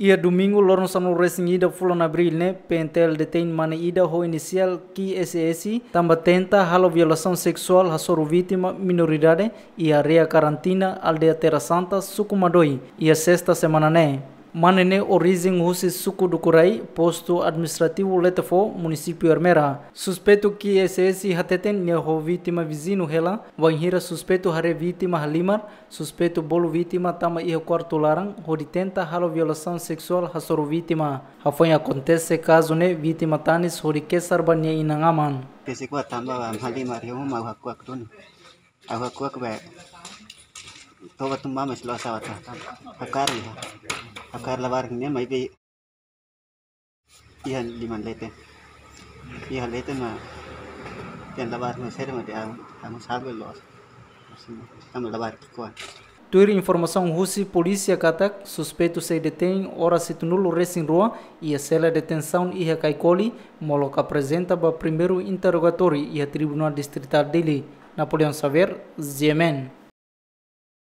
Ia domingo lorno sanu racing ida fulan abril ne pentel detain mana ida ho inisial ki e SS tamba tenta halo violação seksual a soro minoridade e area karantina aldea Terra Santa ia Sesta sexta semana ne. manene Orizing Husi Sukudukurai, posto administrativo Letafo, município Armera. Suspeito que SS Hateten Nierro vítima vizinho Hela, Wanhira suspeito Hare vítima Halimar, suspeito Bolo vítima Tama Iho Quarto Larang, Horitenta Halo violação sexual Hasoro vítima. Rafonha acontece caso ne vítima Tanis Horikesar Banye Inangaman. Kesikwa Tamba Halimar, eu mau hakuak tunu. Aku hakuak be. Toba tumbama islo sawata. Hakari. akarlavar ne mai be ihan liman lete ihan lete ma ten lavar ma ser ma de am am salve los am lavar kikoan Tuir informação russa, polícia Katak, suspeito se detém, ora se tunulo recém rua e a cela detenção e a Kaikoli, moloca apresenta para primeiro interrogatório e a tribunal distrital dele. Napoleão Saver, Ziemen.